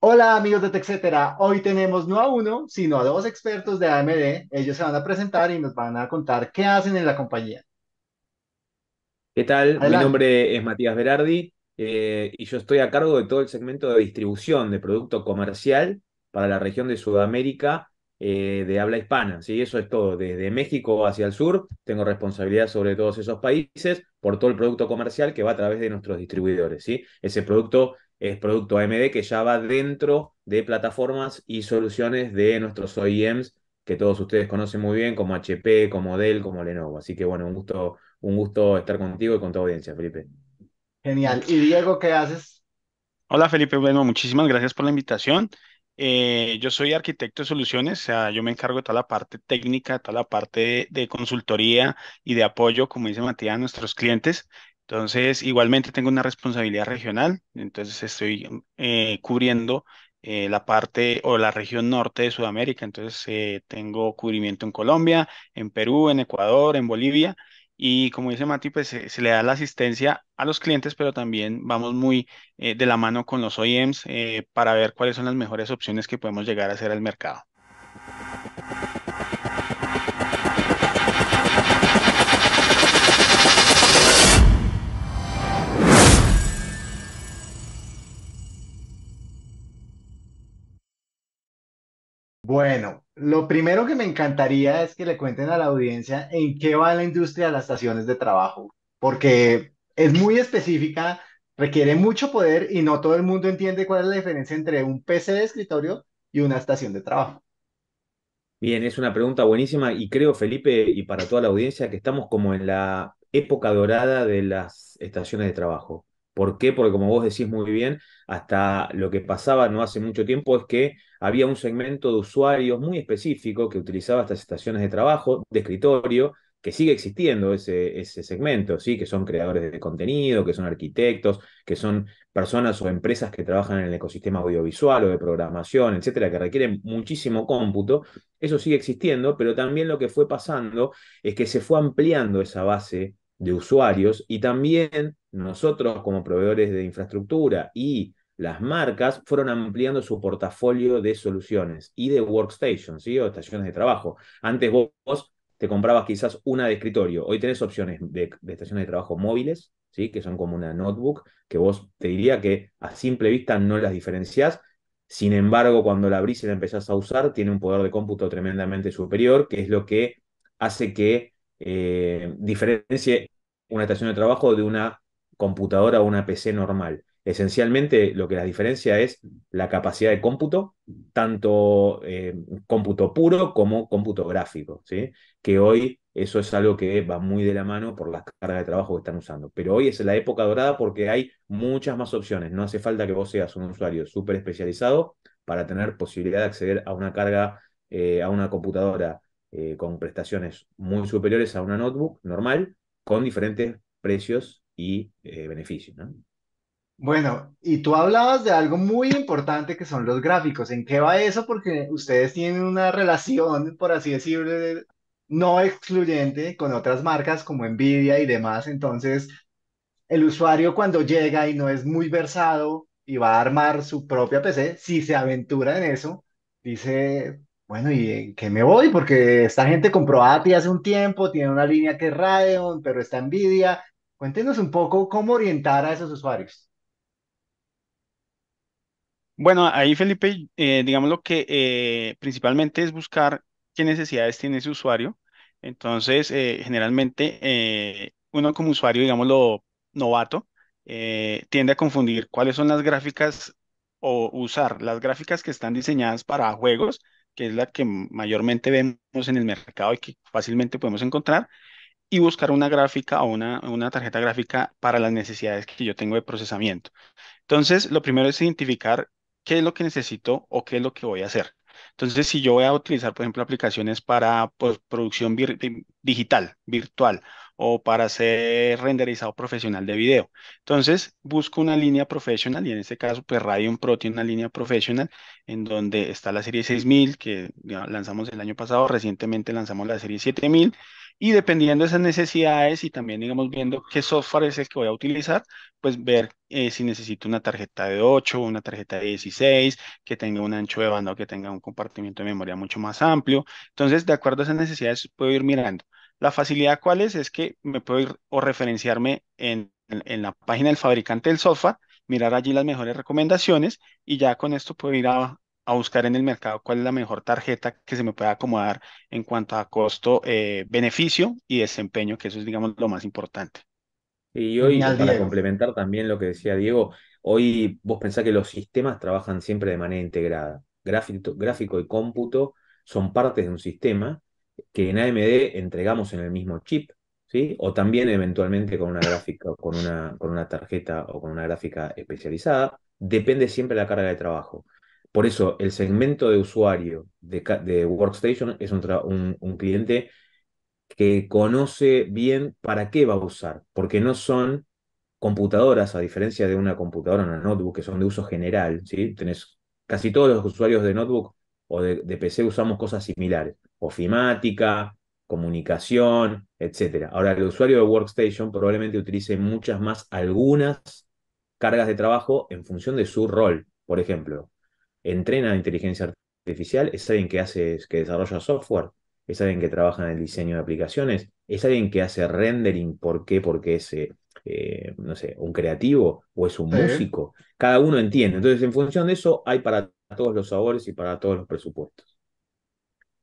Hola amigos de TechCetera, hoy tenemos no a uno, sino a dos expertos de AMD. Ellos se van a presentar y nos van a contar qué hacen en la compañía. ¿Qué tal? Mi nombre es Matías Berardi eh, y yo estoy a cargo de todo el segmento de distribución de producto comercial para la región de Sudamérica eh, de habla hispana. ¿sí? Eso es todo, desde México hacia el sur tengo responsabilidad sobre todos esos países por todo el producto comercial que va a través de nuestros distribuidores. ¿sí? Ese producto es producto AMD que ya va dentro de plataformas y soluciones de nuestros OEMs que todos ustedes conocen muy bien, como HP, como Dell, como Lenovo. Así que bueno, un gusto, un gusto estar contigo y con tu audiencia, Felipe. Genial. ¿Y Diego, qué haces? Hola, Felipe. Bueno, muchísimas gracias por la invitación. Eh, yo soy arquitecto de soluciones, o sea, yo me encargo de toda la parte técnica, toda la parte de, de consultoría y de apoyo, como dice Matías, a nuestros clientes. Entonces, igualmente tengo una responsabilidad regional, entonces estoy eh, cubriendo eh, la parte o la región norte de Sudamérica, entonces eh, tengo cubrimiento en Colombia, en Perú, en Ecuador, en Bolivia, y como dice Mati, pues se, se le da la asistencia a los clientes, pero también vamos muy de la mano con los OEMs para ver cuáles son las mejores opciones que podemos llegar a hacer al mercado. Bueno, lo primero que me encantaría es que le cuenten a la audiencia en qué va la industria de las estaciones de trabajo, porque es muy específica, requiere mucho poder y no todo el mundo entiende cuál es la diferencia entre un PC de escritorio y una estación de trabajo. Bien, es una pregunta buenísima y creo, Felipe, y para toda la audiencia, que estamos como en la época dorada de las estaciones de trabajo. ¿Por qué? Porque como vos decís muy bien, hasta lo que pasaba no hace mucho tiempo es que había un segmento de usuarios muy específico que utilizaba estas estaciones de trabajo, de escritorio, que sigue existiendo ese, ese segmento, ¿sí? que son creadores de contenido, que son arquitectos, que son personas o empresas que trabajan en el ecosistema audiovisual o de programación, etcétera, que requieren muchísimo cómputo. Eso sigue existiendo, pero también lo que fue pasando es que se fue ampliando esa base de usuarios y también nosotros como proveedores de infraestructura y las marcas fueron ampliando su portafolio de soluciones y de workstations, ¿sí? o estaciones de trabajo. Antes vos te comprabas quizás una de escritorio, hoy tenés opciones de, estaciones de trabajo móviles, ¿sí? que son como una notebook, que vos te diría que a simple vista no las diferencias. sin embargo cuando la abrís y la empezás a usar tiene un poder de cómputo tremendamente superior, que es lo que hace que eh, diferencie una estación de trabajo de una computadora o una PC normal. Esencialmente lo que la diferencia es la capacidad de cómputo, tanto eh, cómputo puro como cómputo gráfico, ¿sí? que hoy eso es algo que va muy de la mano por las cargas de trabajo que están usando. Pero hoy es la época dorada porque hay muchas más opciones. No hace falta que vos seas un usuario súper especializado para tener posibilidad de acceder a una carga, eh, a una computadora eh, con prestaciones muy superiores a una notebook normal, con diferentes precios y eh, beneficios. Bueno, y tú hablabas de algo muy importante que son los gráficos. ¿En qué va eso? Porque ustedes tienen una relación, por así decirlo, no excluyente con otras marcas como Nvidia y demás. Entonces, el usuario cuando llega y no es muy versado y va a armar su propia PC, si se aventura en eso, dice, bueno, ¿y que me voy? Porque esta gente comprobada ATI hace un tiempo, tiene una línea que es Radeon, pero está Nvidia. Cuéntenos un poco cómo orientar a esos usuarios. Bueno, ahí Felipe, eh, digamos lo que eh, principalmente es buscar qué necesidades tiene ese usuario. Entonces, eh, generalmente uno como usuario, digámoslo, novato, tiende a confundir cuáles son las gráficas o usar las gráficas que están diseñadas para juegos que es la que mayormente vemos en el mercado y que fácilmente podemos encontrar, y buscar una gráfica o una, una tarjeta gráfica para las necesidades que yo tengo de procesamiento. Entonces, lo primero es identificar qué es lo que necesito o qué es lo que voy a hacer. Entonces, si yo voy a utilizar, por ejemplo, aplicaciones para pues, producción digital, virtual, o para hacer renderizado profesional de video. Entonces, busco una línea profesional, y en este caso, pues Radeon Pro tiene una línea profesional, en donde está la serie 6000, que lanzamos el año pasado, recientemente lanzamos la serie 7000, y dependiendo de esas necesidades y también, digamos, viendo qué software es el que voy a utilizar, pues ver eh, si necesito una tarjeta de 8, una tarjeta de 16, que tenga un ancho de banda que tenga un compartimiento de memoria mucho más amplio. Entonces, de acuerdo a esas necesidades, puedo ir mirando. La facilidad cuál es, es que me puedo ir o referenciarme en, en la página del fabricante del software mirar allí las mejores recomendaciones y ya con esto puedo ir a, a buscar en el mercado cuál es la mejor tarjeta que se me pueda acomodar en cuanto a costo, eh, beneficio y desempeño, que eso es, digamos, lo más importante. Y hoy, para complementar también lo que decía Diego, hoy vos pensás que los sistemas trabajan siempre de manera integrada. Gráfico, y cómputo son partes de un sistema que en AMD entregamos en el mismo chip, ¿sí? O también eventualmente con una gráfica, con una, con una tarjeta o con una gráfica especializada. Depende siempre la carga de trabajo. Por eso el segmento de usuario de, Workstation es un, cliente que conoce bien para qué va a usar, porque no son computadoras, a diferencia de una computadora o una notebook, que son de uso general. Tenés, casi todos los usuarios de notebook o de, de PC usamos cosas similares, ofimática, comunicación, etc. Ahora, el usuario de Workstation probablemente utilice muchas más algunas cargas de trabajo en función de su rol. Por ejemplo, entrena inteligencia artificial, es alguien que hace, que desarrolla software, es alguien que trabaja en el diseño de aplicaciones, es alguien que hace rendering, ¿por qué? Porque es, eh, eh, no sé, un creativo o es un músico. Cada uno entiende. Entonces, en función de eso, hay para todos los sabores y para todos los presupuestos.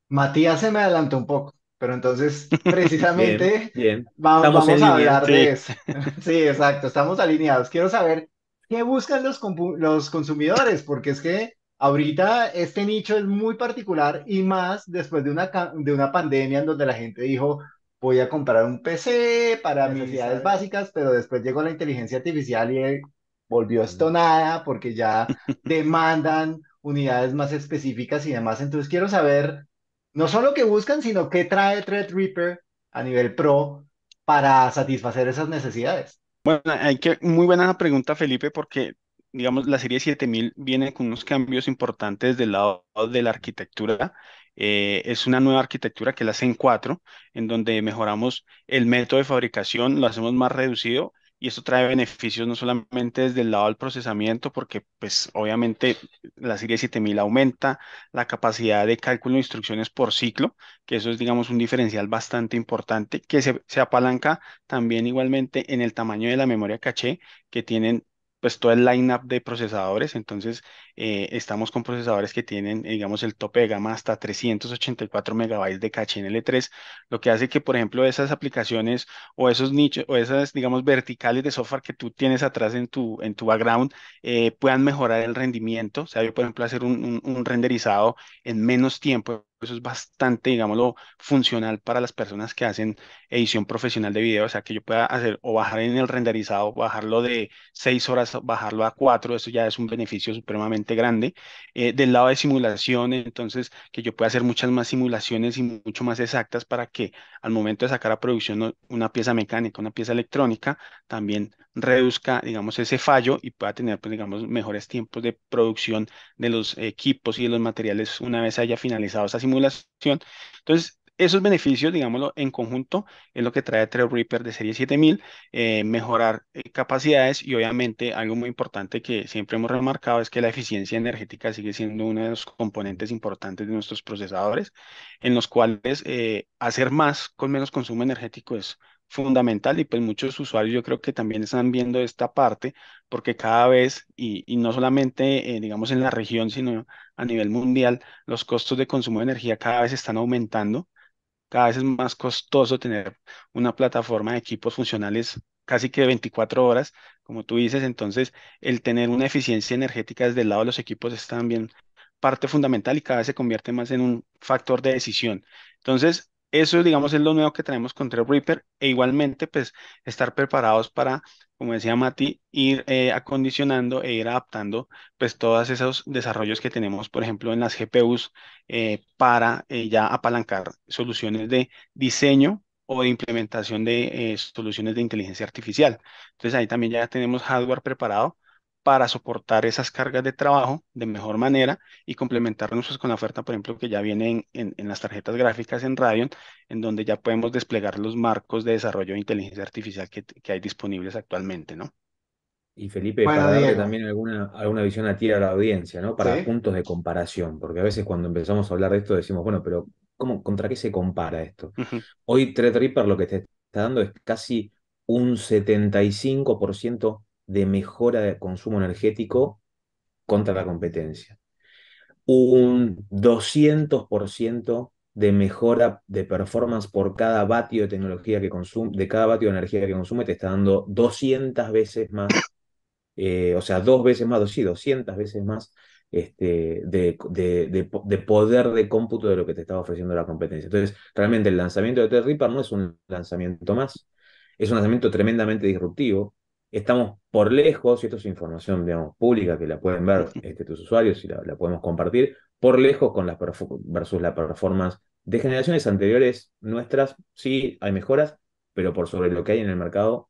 Matías se me adelantó un poco, pero entonces, precisamente, vamos, a hablar de eso. sí, exacto, estamos alineados. Quiero saber qué buscan los, los consumidores, porque es que Ahorita este nicho es muy particular y más después de una, de una pandemia en donde la gente dijo, voy a comprar un PC para mis necesidades básicas, pero después llegó la inteligencia artificial y eh, volvió esto nada porque ya demandan unidades más específicas y demás. Entonces quiero saber no solo qué buscan, sino qué trae Threadripper a nivel pro para satisfacer esas necesidades. Bueno, hay que, muy buena pregunta, Felipe, porque digamos, la serie 7000 viene con unos cambios importantes del lado de la arquitectura. Eh, es una nueva arquitectura que la hacen cuatro, en donde mejoramos el método de fabricación, lo hacemos más reducido y eso trae beneficios no solamente desde el lado del procesamiento, porque pues obviamente la serie 7000 aumenta la capacidad de cálculo de instrucciones por ciclo, que eso es digamos un diferencial bastante importante, que se, se apalanca también igualmente en el tamaño de la memoria caché, que tienen pues todo el line-up de procesadores, entonces eh, estamos con procesadores que tienen, eh, digamos, el tope de gama hasta 384 megabytes de caché en L3, lo que hace que, por ejemplo, esas aplicaciones o esos nichos o esas, digamos, verticales de software que tú tienes atrás en tu, en tu background eh, puedan mejorar el rendimiento. O sea, yo, por ejemplo, hacer un, renderizado en menos tiempo eso es bastante, digámoslo, funcional para las personas que hacen edición profesional de video, o sea, que yo pueda hacer o bajar en el renderizado, bajarlo de seis horas, bajarlo a cuatro, eso ya es un beneficio supremamente grande. Eh, del lado de simulación, entonces, que yo pueda hacer muchas más simulaciones y mucho más exactas para que al momento de sacar a producción una pieza mecánica, una pieza electrónica, también reduzca, digamos, ese fallo y pueda tener, pues, digamos, mejores tiempos de producción de los equipos y de los materiales una vez haya finalizado esa simulación. Entonces, esos beneficios, digámoslo, en conjunto es lo que trae Threadripper Reaper de serie 7000, eh, mejorar eh, capacidades y obviamente algo muy importante que siempre hemos remarcado es que la eficiencia energética sigue siendo uno de los componentes importantes de nuestros procesadores, en los cuales eh, hacer más con menos consumo energético es fundamental y pues muchos usuarios yo creo que también están viendo esta parte porque cada vez y, no solamente digamos en la región sino a nivel mundial los costos de consumo de energía cada vez están aumentando cada vez es más costoso tener una plataforma de equipos funcionales casi que 24 horas, como tú dices, entonces el tener una eficiencia energética desde el lado de los equipos es también parte fundamental y cada vez se convierte más en un factor de decisión. Entonces, eso, digamos, es lo nuevo que tenemos con Reaper e igualmente, pues, estar preparados para, como decía Mati, ir eh, acondicionando e ir adaptando, pues, todos esos desarrollos que tenemos, por ejemplo, en las GPUs eh, para eh, ya apalancar soluciones de diseño o de implementación de soluciones de inteligencia artificial. Entonces, ahí también ya tenemos hardware preparado para soportar esas cargas de trabajo de mejor manera y complementarnos con la oferta, por ejemplo, que ya viene en, las tarjetas gráficas en Radeon, en donde ya podemos desplegar los marcos de desarrollo de inteligencia artificial que, hay disponibles actualmente, ¿no? Y Felipe, para darle también alguna, alguna visión a ti a la audiencia, ¿no? Para puntos de comparación, porque a veces cuando empezamos a hablar de esto decimos, bueno, pero ¿cómo, ¿contra qué se compara esto? Hoy Hoy lo que te está dando es casi un 75% de mejora de consumo energético contra la competencia. Un 200% de mejora de performance por cada vatio de tecnología que consume, de cada vatio de energía que consume, te está dando 200 veces más, eh, o sea, dos veces más, sí, 200 veces más este, de, poder de cómputo de lo que te estaba ofreciendo la competencia. Entonces, realmente el lanzamiento de t no es un lanzamiento más, es un lanzamiento tremendamente disruptivo, Estamos por lejos, y esto es información digamos, pública que la pueden ver este, tus usuarios y la, podemos compartir, por lejos con las versus la performance de generaciones anteriores nuestras. Sí, hay mejoras, pero por sobre lo que hay en el mercado,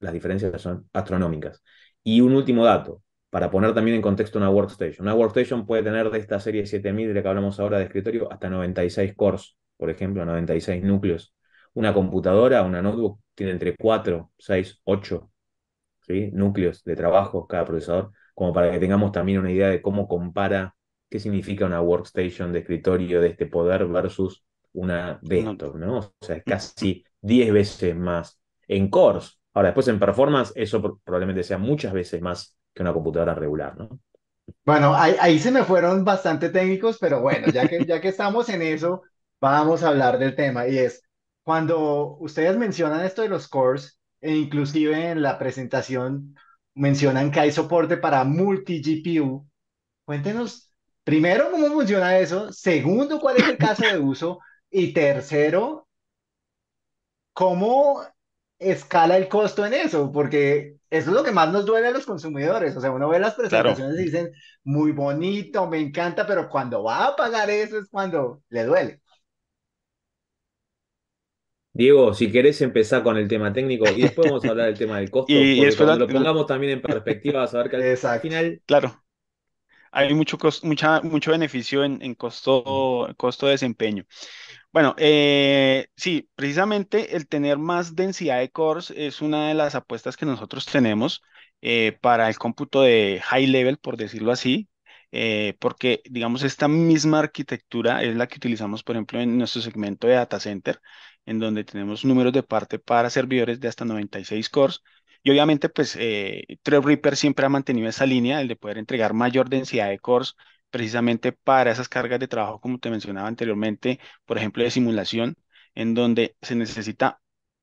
las diferencias son astronómicas. Y un último dato, para poner también en contexto una workstation. Una workstation puede tener de esta serie 7000 de la que hablamos ahora de escritorio hasta 96 cores, por ejemplo, 96 núcleos. Una computadora, una notebook, tiene entre 4, 6, 8 núcleos de trabajo cada procesador, como para que tengamos también una idea de cómo compara qué significa una workstation de escritorio de este poder versus una desktop, ¿no? O sea, es mm. casi 10 veces más en cores. Ahora, después en performance, eso probablemente sea muchas veces más que una computadora regular, ¿no? Bueno, ahí, se me fueron bastante técnicos, pero bueno, ya que, ya que estamos en eso, vamos a hablar del tema. Y es, cuando ustedes mencionan esto de los cores, e inclusive en la presentación mencionan que hay soporte para multi-GPU. Cuéntenos, primero, cómo funciona eso, segundo, cuál es el caso de uso, y tercero, cómo escala el costo en eso, porque eso es lo que más nos duele a los consumidores. O sea, uno ve las presentaciones y dicen, muy bonito, me encanta, pero cuando va a pagar eso es cuando le duele. Diego, si querés empezar con el tema técnico y después vamos a hablar del tema del costo, y, y lo pongamos también en perspectiva a saber que al final... Claro, hay mucho, mucho beneficio en, en costo, costo de desempeño. Bueno, eh, sí, precisamente el tener más densidad de cores es una de las apuestas que nosotros tenemos eh, para el cómputo de high level, por decirlo así, eh, porque, digamos, esta misma arquitectura es la que utilizamos, por ejemplo, en nuestro segmento de data center, en donde tenemos números de parte para servidores de hasta 96 cores. Y obviamente, pues, eh, Reaper siempre ha mantenido esa línea, el de poder entregar mayor densidad de cores precisamente para esas cargas de trabajo, como te mencionaba anteriormente, por ejemplo, de simulación, en donde se necesita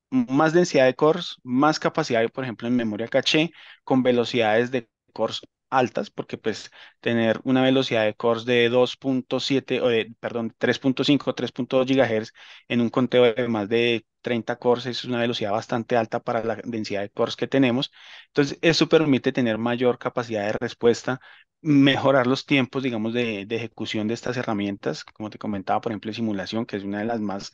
más densidad de cores, más capacidad, por ejemplo, en memoria caché, con velocidades de cores altas, porque pues tener una velocidad de cores de 2.7 o de, perdón, 3.5, 3.2 GHz en un conteo de más de 30 cores es una velocidad bastante alta para la densidad de cores que tenemos. Entonces, eso permite tener mayor capacidad de respuesta, mejorar los tiempos, digamos, de, ejecución de estas herramientas, como te comentaba, por ejemplo, simulación, que es una de las más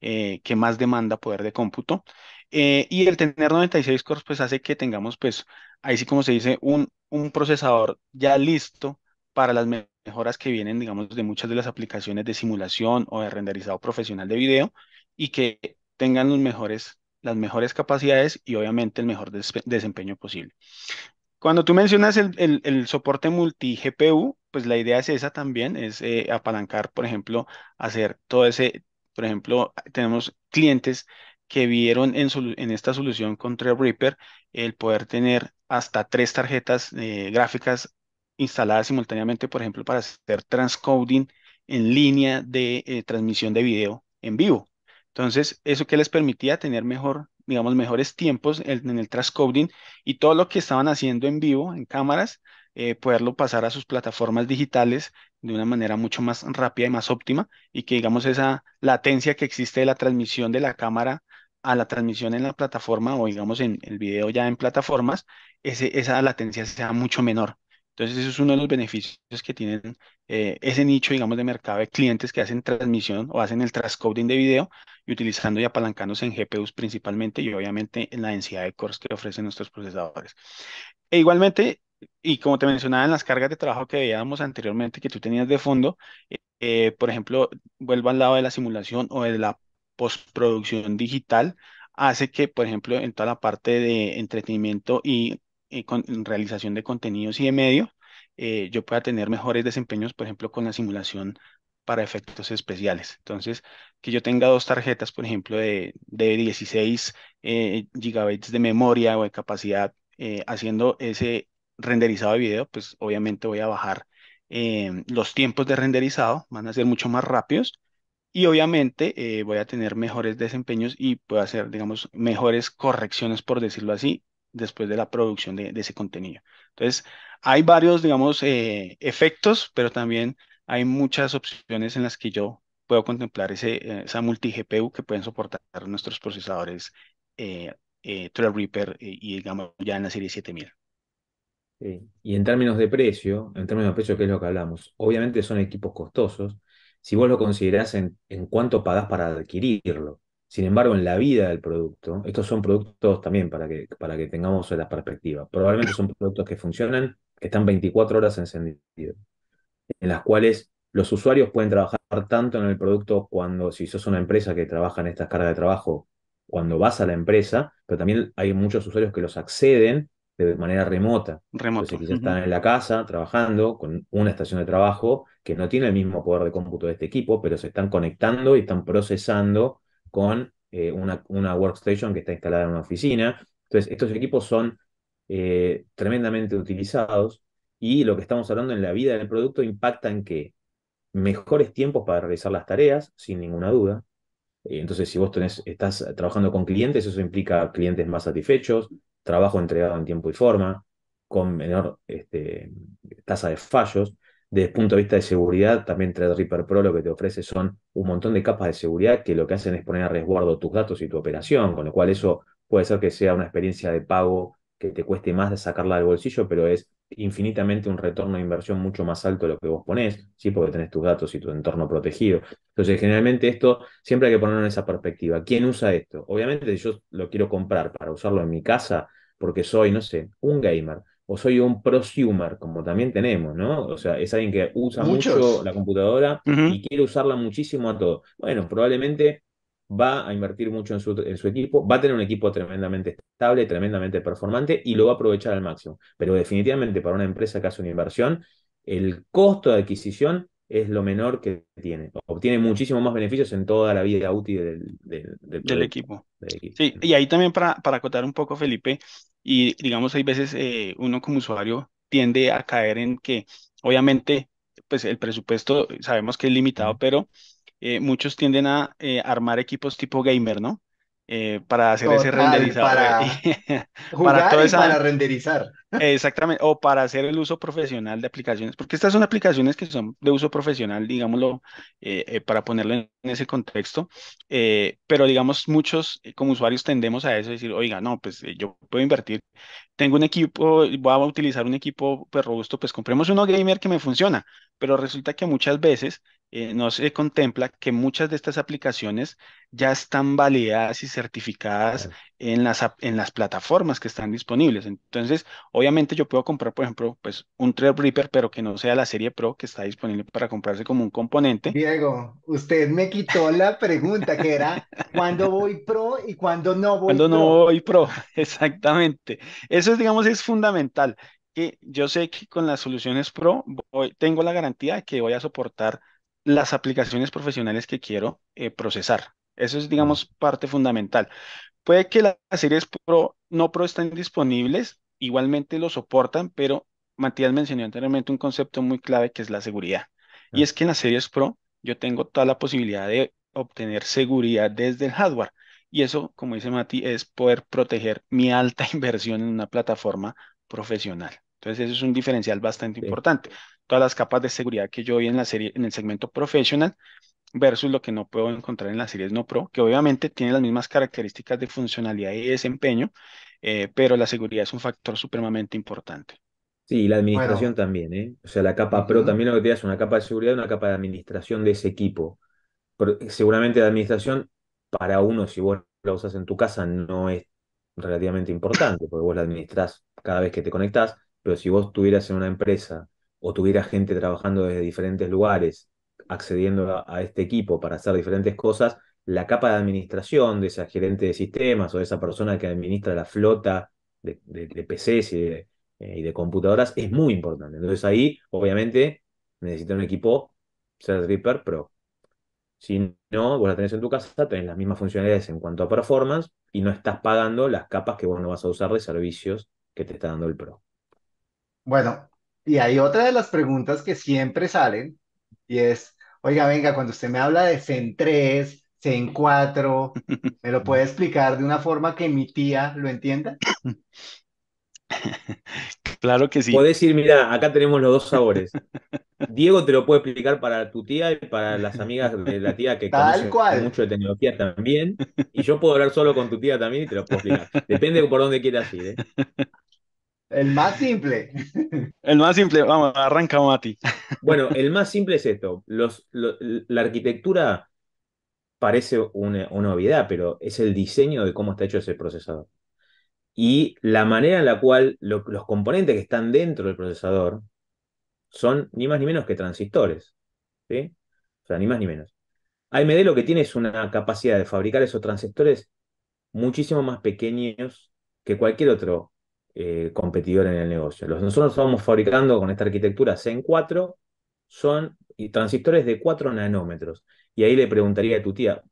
eh, que más demanda poder de cómputo. Eh, y el tener 96 cores pues hace que tengamos pues, ahí sí como se dice, un, un procesador ya listo para las mejoras que vienen, digamos, de muchas de las aplicaciones de simulación o de renderizado profesional de video y que tengan los mejores, las mejores capacidades y obviamente el mejor desempeño posible. Cuando tú mencionas el, el, soporte multi GPU, pues la idea es esa también, es eh, apalancar, por ejemplo, hacer todo ese, por ejemplo, tenemos clientes que vieron en, esta solución con Reaper el poder tener hasta tres tarjetas eh, gráficas instaladas simultáneamente, por ejemplo, para hacer transcoding en línea de eh, transmisión de video en vivo. Entonces, eso que les permitía tener mejor, digamos, mejores tiempos en el transcoding y todo lo que estaban haciendo en vivo, en cámaras, eh, poderlo pasar a sus plataformas digitales de una manera mucho más rápida y más óptima y que digamos esa latencia que existe de la transmisión de la cámara a la transmisión en la plataforma o digamos en el video ya en plataformas, ese, esa latencia sea mucho menor. Entonces, eso es uno de los beneficios que tienen eh, ese nicho, digamos, de mercado de clientes que hacen transmisión o hacen el transcoding de video y utilizando y apalancándose en GPUs principalmente y obviamente en la densidad de cores que ofrecen nuestros procesadores. E igualmente, y como te mencionaba en las cargas de trabajo que veíamos anteriormente que tú tenías de fondo, eh, por ejemplo, vuelvo al lado de la simulación o de la postproducción digital, hace que, por ejemplo, en toda la parte de entretenimiento y, eh, realización de contenidos y de medio, eh, yo pueda tener mejores desempeños, por ejemplo, con la simulación para efectos especiales. Entonces, que yo tenga dos tarjetas, por ejemplo, de, 16 gigabytes de memoria o de capacidad, haciendo ese renderizado de video, pues obviamente voy a bajar em, los tiempos de renderizado, van a ser mucho más rápidos y obviamente eh, voy a tener mejores desempeños y puedo hacer, digamos, mejores correcciones, por decirlo así, después de la producción de, ese contenido. Entonces, hay varios, digamos, eh, efectos, pero también hay muchas opciones en las que yo puedo contemplar ese, eh, esa multi-GPU que pueden soportar nuestros procesadores eh, eh, Threadripper y, digamos, ya en la serie 7000. Y en términos de precio, en términos de precio, ¿qué es lo que hablamos? Obviamente son equipos costosos, si vos lo considerás en, cuánto pagás para adquirirlo. Sin embargo, en la vida del producto, estos son productos también para que, para que tengamos la perspectiva. Probablemente son productos que funcionan, que están 24 horas encendidos, en las cuales los usuarios pueden trabajar tanto en el producto cuando, si sos una empresa que trabaja en estas carga de trabajo, cuando vas a la empresa, pero también hay muchos usuarios que los acceden de manera remota. Remoto. quizás están en la casa trabajando con una estación de trabajo que no tiene el mismo poder de cómputo de este equipo, pero se están conectando y están procesando con eh, una, una, workstation que está instalada en una oficina. Entonces, estos equipos son eh, tremendamente utilizados y lo que estamos hablando en la vida del producto impacta en que mejores tiempos para realizar las tareas, sin ninguna duda, eh, entonces, si vos tenés, estás trabajando con clientes, eso implica clientes más satisfechos, trabajo entregado en tiempo y forma, con menor este, tasa de fallos. Desde el punto de vista de seguridad, también Threadripper Pro lo que te ofrece son un montón de capas de seguridad que lo que hacen es poner a resguardo tus datos y tu operación, con lo cual eso puede ser que sea una experiencia de pago que te cueste más de sacarla del bolsillo, pero es infinitamente un retorno de inversión mucho más alto de lo que vos ponés, ¿sí? porque tenés tus datos y tu entorno protegido. Entonces, generalmente esto siempre hay que ponerlo en esa perspectiva. ¿Quién usa esto? Obviamente, si yo lo quiero comprar para usarlo en mi casa, porque soy, no sé, un gamer o soy un prosumer, como también tenemos, ¿no? O sea, es alguien que usa mucho la computadora y quiere usarla muchísimo a todo. Bueno, probablemente va a invertir mucho en su, en su, equipo, va a tener un equipo tremendamente estable, tremendamente performante y lo va a aprovechar al máximo. Pero definitivamente para una empresa que hace una inversión, el costo de adquisición es lo menor que tiene. Obtiene muchísimo más beneficios en toda la vida útil del, del, del, equipo. Sí, y ahí también para, para acotar un poco, Felipe, y digamos, hay veces eh, uno como usuario tiende a caer en que, obviamente, pues el presupuesto sabemos que es limitado, pero eh, muchos tienden a eh, armar equipos tipo gamer, ¿no? Eh, para hacer ese renderizado. para para renderizar. Exactamente, o para hacer el uso profesional de aplicaciones, porque estas son aplicaciones que son de uso profesional, digámoslo, eh, eh, para ponerlo en, ese contexto, eh, pero digamos muchos como usuarios tendemos a eso, decir, oiga, no, pues yo puedo invertir, tengo un equipo, voy a utilizar un equipo pues, robusto, pues compremos uno gamer que me funciona, pero resulta que muchas veces no se contempla que muchas de estas aplicaciones ya están validadas y certificadas en las, en las plataformas que están disponibles. Entonces, obviamente yo puedo comprar, por ejemplo, pues un Threadripper, pero que no sea la serie Pro que está disponible para comprarse como un componente. Diego, usted me quitó la pregunta que era, ¿cuándo voy Pro y cuándo no voy Pro? Pro? no voy Pro, exactamente. Eso, digamos, es fundamental. Que yo sé que con las soluciones Pro voy, tengo la garantía de que voy a soportar las aplicaciones profesionales que quiero eh, procesar. Eso es, digamos, parte fundamental. Puede que las series pro, no pro estén disponibles, igualmente lo soportan, pero Matías mencionó anteriormente un concepto muy clave que es la seguridad. Y es que en las series pro yo tengo toda la posibilidad de obtener seguridad desde el hardware. Y eso, como dice Mati, es poder proteger mi alta inversión en una plataforma profesional. Entonces, eso es un diferencial bastante importante. Todas las capas de seguridad que yo vi en la serie, en el segmento profesional, versus lo que no puedo encontrar en la serie no pro, que obviamente tiene las mismas características de funcionalidad y desempeño, eh, pero la seguridad es un factor supremamente importante. Sí, y la administración también, ¿eh? O sea, la capa pro también lo que te da es una capa de seguridad, una capa de administración de ese equipo. Eh, seguramente la administración, para uno, si vos la usas en tu casa, no es relativamente importante, porque vos la administrás cada vez que te conectás, pero si vos tuvieras en una empresa o tuviera gente trabajando desde diferentes lugares accediendo a, este equipo para hacer diferentes cosas, la capa de administración de esa gerente de sistemas o de esa persona que administra la flota de, PCs eh, y de, computadoras es muy importante. Entonces ahí, obviamente, necesita un equipo Reaper Pro. Si no, vos la tenés en tu casa, tenés las mismas funcionalidades en cuanto a performance y no estás pagando las capas que vos no vas a usar de servicios que te está dando el Pro. Bueno, y hay otra de las preguntas que siempre salen y es, oiga, venga, cuando usted me habla de CEN 3, CEN 4, ¿me lo puede explicar de una forma que mi tía lo entienda? Claro que sí. Puedes decir, mira, acá tenemos los dos sabores. Diego te lo puede explicar para tu tía y para las amigas de la tía que Tal mucho de tecnología también. Y yo puedo hablar solo con tu tía también y te lo puedo explicar. Depende por dónde quieras ir. ¿eh? El más simple. El más simple, vamos, arranca Mati. Bueno, el más simple es esto. Los, la arquitectura parece una, novedad, obviedad, pero es el diseño de cómo está hecho ese procesador. Y la manera en la cual los componentes que están dentro del procesador son ni más ni menos que transistores. ¿sí? O sea, ni más ni menos. AMD lo que tiene es una capacidad de fabricar esos transistores muchísimo más pequeños que cualquier otro eh, competidor en el negocio. nosotros estamos fabricando con esta arquitectura CEN4, son transistores de 4 nanómetros. Y ahí le preguntaría a tu tía,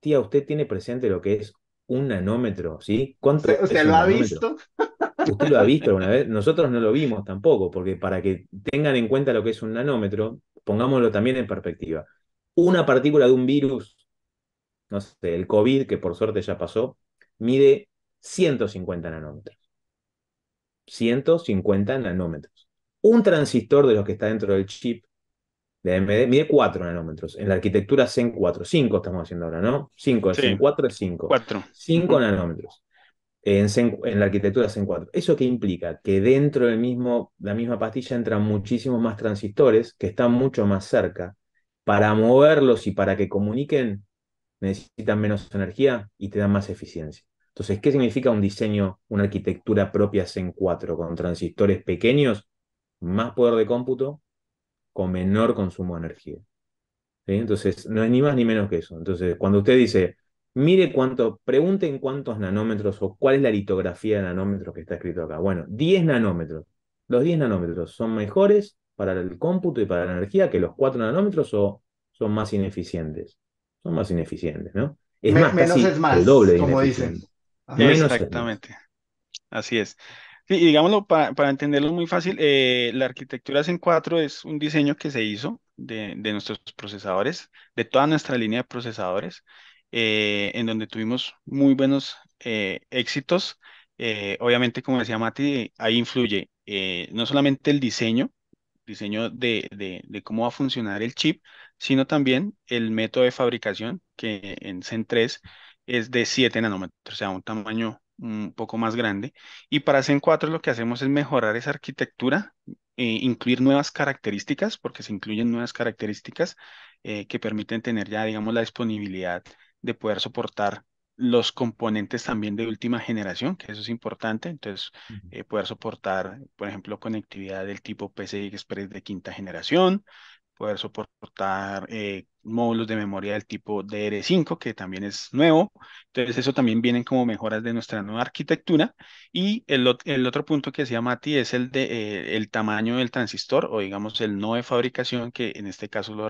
tía, ¿usted tiene presente lo que es un nanómetro? ¿Sí? ¿Cuánto ¿Usted, lo ha visto? ¿Usted lo ha visto alguna vez? Nosotros no lo vimos tampoco, porque para que tengan en cuenta lo que es un nanómetro, pongámoslo también en perspectiva. Una partícula de un virus, no sé, el COVID, que por suerte ya pasó, mide 150 nanómetros. 150 nanómetros. Un transistor de los que está dentro del chip de AMD mide 4 nanómetros. En la arquitectura Zen 4, 5 estamos haciendo ahora, ¿no? 5, sí. Zen 4 es 5. 5 nanómetros. En, la arquitectura Zen 4. ¿Eso qué implica? Que dentro de la misma pastilla entran muchísimos más transistores que están mucho más cerca. Para moverlos y para que comuniquen necesitan menos energía y te dan más eficiencia. Entonces, ¿qué significa un diseño, una arquitectura propia en 4 con transistores pequeños, más poder de cómputo, con menor consumo de energía? Entonces, no es ni más ni menos que eso. Entonces, cuando usted dice, mire cuánto, pregunten cuántos nanómetros o cuál es la litografía de nanómetros que está escrito acá. Bueno, 10 nanómetros. Los 10 nanómetros son mejores para el cómputo y para la energía que los 4 nanómetros o son más ineficientes. Son más ineficientes, ¿no? Es más, menos es más, el doble como dicen. Exactamente. Así es. y digámoslo, para, entenderlo muy fácil, eh, la arquitectura Zen 4 es un diseño que se hizo de, nuestros procesadores, de toda nuestra línea de procesadores, eh, en donde tuvimos muy buenos eh, éxitos. obviamente, como decía Mati, ahí influye no solamente el diseño, diseño de, de, de, cómo va a funcionar el chip, sino también el método de fabricación, que en Zen 3 es de 7 nanómetros, o sea, un tamaño un poco más grande. Y para Zen 4 lo que hacemos es mejorar esa arquitectura, e incluir nuevas características, porque se incluyen nuevas características eh, que permiten tener ya, digamos, la disponibilidad de poder soportar los componentes también de última generación, que eso es importante, entonces eh, poder soportar, por ejemplo, conectividad del tipo PCI Express de quinta generación, poder soportar eh, módulos de memoria del tipo DR5, que también es nuevo. Entonces, eso también vienen como mejoras de nuestra nueva arquitectura. Y el, el otro punto que decía Mati es el de eh, el tamaño del transistor, o digamos el no de fabricación, que en este caso lo,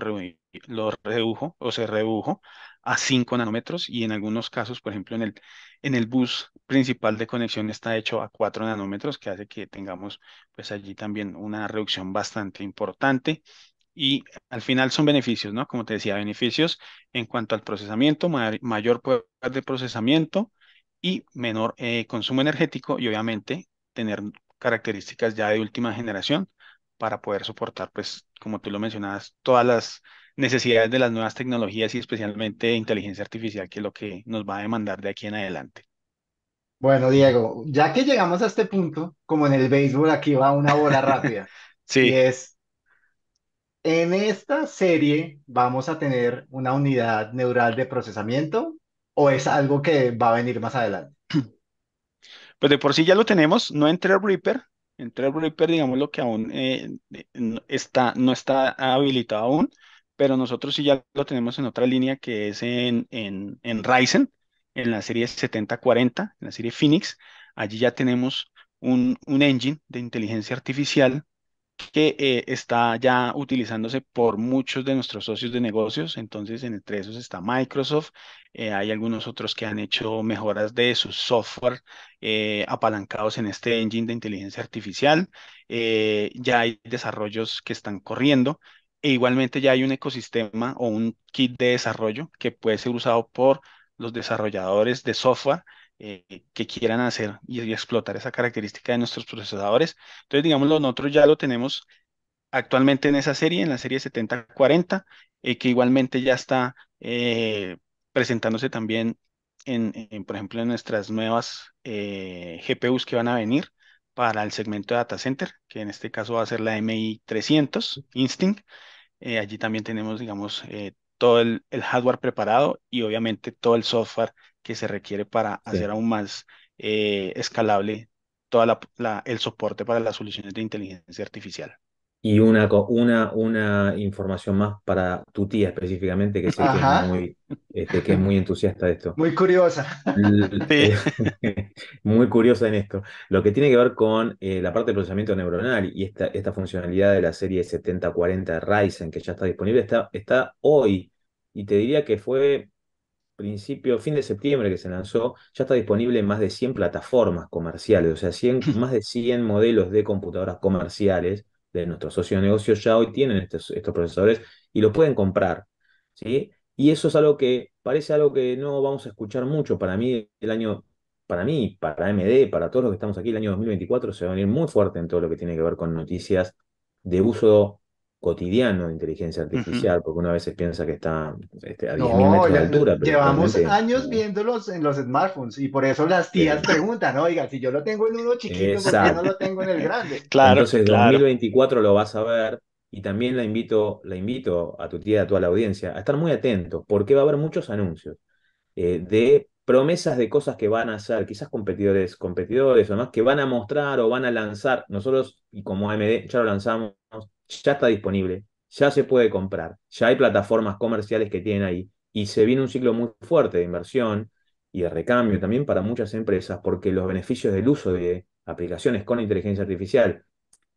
lo redujo o se redujo a 5 nanómetros y en algunos casos, por ejemplo, en el, en el bus principal de conexión está hecho a 4 nanómetros, que hace que tengamos pues allí también una reducción bastante importante y al final son beneficios, ¿no? Como te decía, beneficios en cuanto al procesamiento, mayor poder de procesamiento y menor eh, consumo energético y obviamente tener características ya de última generación para poder soportar, pues, como tú lo mencionabas, todas las necesidades de las nuevas tecnologías y especialmente inteligencia artificial, que es lo que nos va a demandar de aquí en adelante. Bueno, Diego, ya que llegamos a este punto, como en el béisbol, aquí va una bola rápida. sí. es, en esta serie vamos a tener una unidad neural de procesamiento o es algo que va a venir más adelante. Pues de por sí ya lo tenemos, no en Reaper. En Reaper, digamos lo que aún eh, eh, está, no está habilitado aún, pero nosotros sí ya lo tenemos en otra línea que es en, en, en Ryzen, en la serie 7040, en la serie Phoenix. Allí ya tenemos un, un engine de inteligencia artificial que eh, está ya utilizándose por muchos de nuestros socios de negocios. Entonces, entre esos está Microsoft. Eh, hay algunos otros que han hecho mejoras de su software eh, apalancados en este engine de inteligencia artificial. ya hay desarrollos que están corriendo. E igualmente ya hay un ecosistema o un kit de desarrollo que puede ser usado por los desarrolladores de software eh, que quieran hacer y, explotar esa característica de nuestros procesadores. Entonces, digámoslo, nosotros ya lo tenemos actualmente en esa serie, en la serie 7040, eh, que igualmente ya está eh, presentándose también en, por ejemplo, en nuestras nuevas eh, GPUs que van a venir para el segmento de data center, que en este caso va a ser la MI 300 Instinct. allí también tenemos, digamos, todo el, el hardware preparado y obviamente todo el software que se requiere para hacer aún más eh, escalable todo el soporte para las soluciones de inteligencia artificial. Y una, una, una información más para tu tía específicamente, que es, muy, este, que es muy entusiasta de esto. Muy curiosa. Eh, muy curiosa en esto. Lo que tiene que ver con eh, la parte de procesamiento neuronal y esta, esta funcionalidad de la serie 7040 Ryzen, que ya está disponible, está, está hoy. Y te diría que fue principio, fin de septiembre que se lanzó, ya está disponible en más de 100 plataformas comerciales, o sea, 100, más de 100 modelos de computadoras comerciales de nuestros socios de negocios ya hoy tienen estos, estos procesadores y lo pueden comprar, ¿sí? Y eso es algo que parece algo que no vamos a escuchar mucho. Para mí, el año, para mí, para AMD, para todos los que estamos aquí, el año 2024 se va a venir muy fuerte en todo lo que tiene que ver con noticias de uso cotidiano de inteligencia artificial, porque una vez piensa que está este, a altura. llevamos años viéndolos en los smartphones y por eso las tías preguntan, oiga, si yo lo tengo en uno chiquito, ¿por qué no lo tengo en el grande? Claro, Entonces, en 2024 lo vas a ver y también la invito, la invito a tu tía, a toda la audiencia, a estar muy atento, porque va a haber muchos anuncios eh, de promesas de cosas que van a hacer, quizás competidores, competidores o más, que van a mostrar o van a lanzar. Nosotros, y como AMD, ya lo lanzamos ya está disponible, ya se puede comprar, ya hay plataformas comerciales que tienen ahí y se viene un ciclo muy fuerte de inversión y de recambio también para muchas empresas porque los beneficios del uso de aplicaciones con inteligencia artificial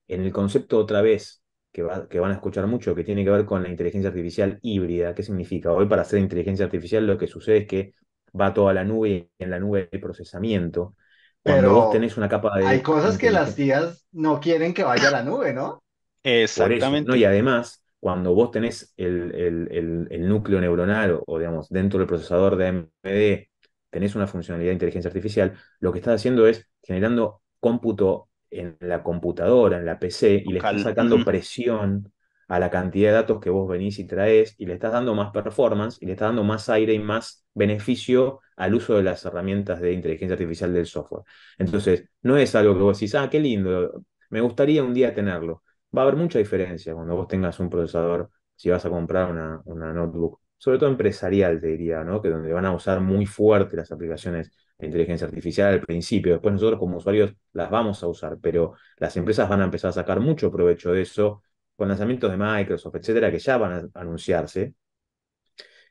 en el concepto otra vez que, que, van a escuchar mucho, que tiene que ver con la inteligencia artificial híbrida. ¿Qué significa? Hoy para hacer inteligencia artificial lo que sucede es que va toda la nube y en la nube el procesamiento. Cuando Pero vos tenés una capa de... Hay cosas que las tías no quieren que vaya a la nube, ¿no? Exactamente. Y además, cuando vos tenés el, núcleo neuronal o, digamos, dentro del procesador de AMD, tenés una funcionalidad de inteligencia artificial, lo que estás haciendo es generando cómputo en la computadora, en la PC, y le estás sacando presión a la cantidad de datos que vos venís y traés, y le estás dando más performance, y le estás dando más aire y más beneficio al uso de las herramientas de inteligencia artificial del software. Entonces, no es algo que vos decís, ah, qué lindo, me gustaría un día tenerlo va a haber mucha diferencia cuando vos tengas un procesador, si vas a comprar una, una notebook, sobre todo empresarial, te diría, ¿no? Que donde van a usar muy fuerte las aplicaciones de inteligencia artificial al principio. Después nosotros como usuarios las vamos a usar, pero las empresas van a empezar a sacar mucho provecho de eso con lanzamientos de Microsoft, etcétera, que ya van a anunciarse.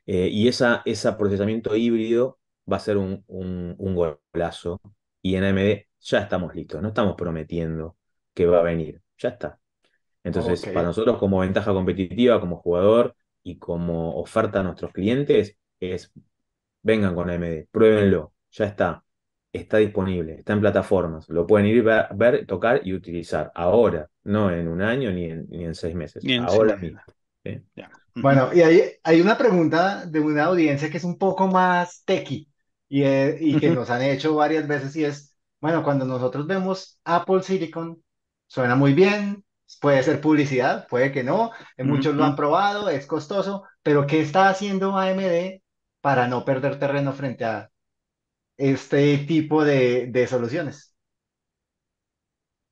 Eh, y esa, ese procesamiento híbrido va a ser un, un, un golazo. Y en AMD ya estamos listos, no estamos prometiendo que va a venir, ya está. Entonces, para nosotros como ventaja competitiva, como jugador y como oferta a nuestros clientes, es, vengan con AMD, pruébenlo, ya está, está disponible, está en plataformas, lo pueden ir a ver, tocar y utilizar ahora, no en un año ni en, ni en seis meses, ahora mismo. Bueno, y hay, hay, una pregunta de una audiencia que es un poco más techy eh, y, que nos han hecho varias veces y es, bueno, cuando nosotros vemos Apple Silicon, suena muy bien, puede ser publicidad, puede que no, eh, muchos lo han probado, es costoso, pero ¿qué está haciendo AMD para no perder terreno frente a este tipo de, soluciones?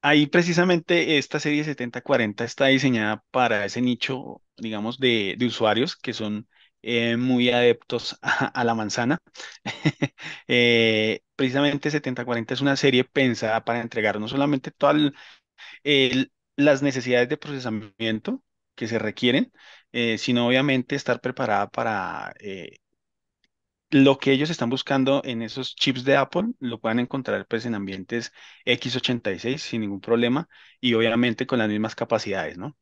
Ahí precisamente esta serie 7040 está diseñada para ese nicho, digamos, de, usuarios que son eh, muy adeptos a, la manzana. Eh, precisamente 7040 es una serie pensada para entregar no solamente todo el las necesidades de procesamiento que se requieren, eh, sino obviamente estar preparada para eh, lo que ellos están buscando en esos chips de Apple, lo puedan encontrar pues en ambientes x86 sin ningún problema y obviamente con las mismas capacidades, ¿no?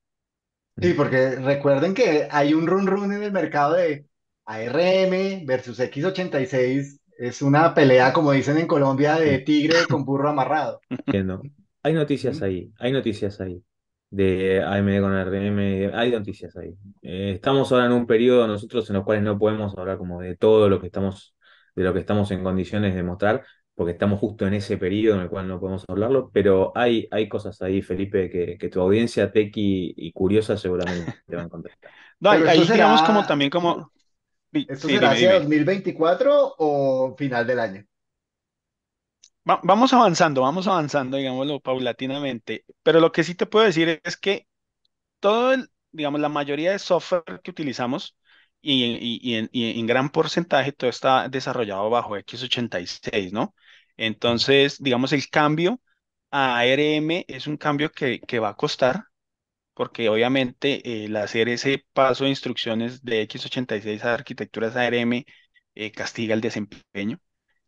Sí, porque recuerden que hay un run run en el mercado de ARM versus x86. Es una pelea, como dicen en Colombia, de tigre con burro amarrado. Que no. Hay noticias ahí, hay noticias ahí de AMD con RM, hay noticias ahí. Eh, estamos ahora en un periodo nosotros en los cuales no podemos hablar como de todo lo que estamos, de lo que estamos en condiciones de mostrar, porque estamos justo en ese periodo en el cual no podemos hablarlo, pero hay, hay cosas ahí, Felipe, que, tu audiencia tequi y curiosa seguramente te van a contestar. No, ahí, como también como... ¿Esto será 2024 o final del año? vamos avanzando, vamos avanzando, digámoslo, paulatinamente. Pero lo que sí te puedo decir es que todo el, digamos, la mayoría de software que utilizamos y, en, gran porcentaje todo está desarrollado bajo x86, ¿no? Entonces, digamos, el cambio a ARM es un cambio que, va a costar, porque obviamente eh, el hacer ese paso de instrucciones de x86 a arquitecturas ARM eh, castiga el desempeño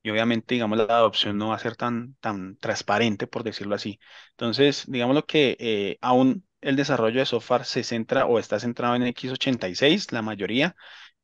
y obviamente, digamos, la adopción no va a ser tan, tan transparente, por decirlo así. Entonces, digamos lo que eh, aún el desarrollo de software se centra o está centrado en X86, la mayoría,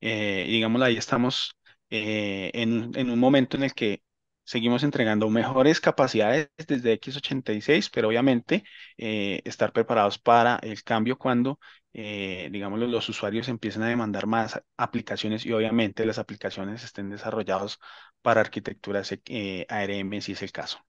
eh, digamos, ahí estamos eh, en, un momento en el que seguimos entregando mejores capacidades desde X86, pero obviamente eh, estar preparados para el cambio cuando, eh, digamos, los usuarios empiecen a demandar más aplicaciones y obviamente las aplicaciones estén desarrolladas para arquitecturas eh, ARM si es el caso.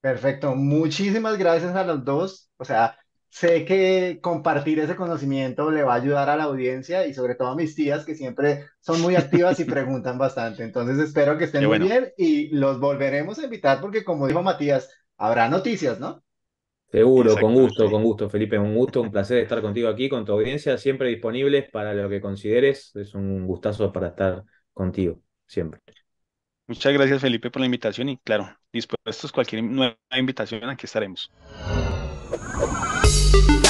Perfecto, muchísimas gracias a los dos. O sea, sé que compartir ese conocimiento le va a ayudar a la audiencia y sobre todo a mis tías que siempre son muy activas y preguntan bastante. Entonces espero que estén bien y los volveremos a invitar porque como dijo Matías, habrá noticias, ¿no? Seguro, con gusto, con gusto, Felipe, un gusto, un placer estar contigo aquí, con tu audiencia, siempre disponibles para lo que consideres. Es un gustazo para estar contigo, siempre. Muchas gracias, Felipe, por la invitación y claro, dispuestos cualquier nueva invitación, aquí estaremos. thank you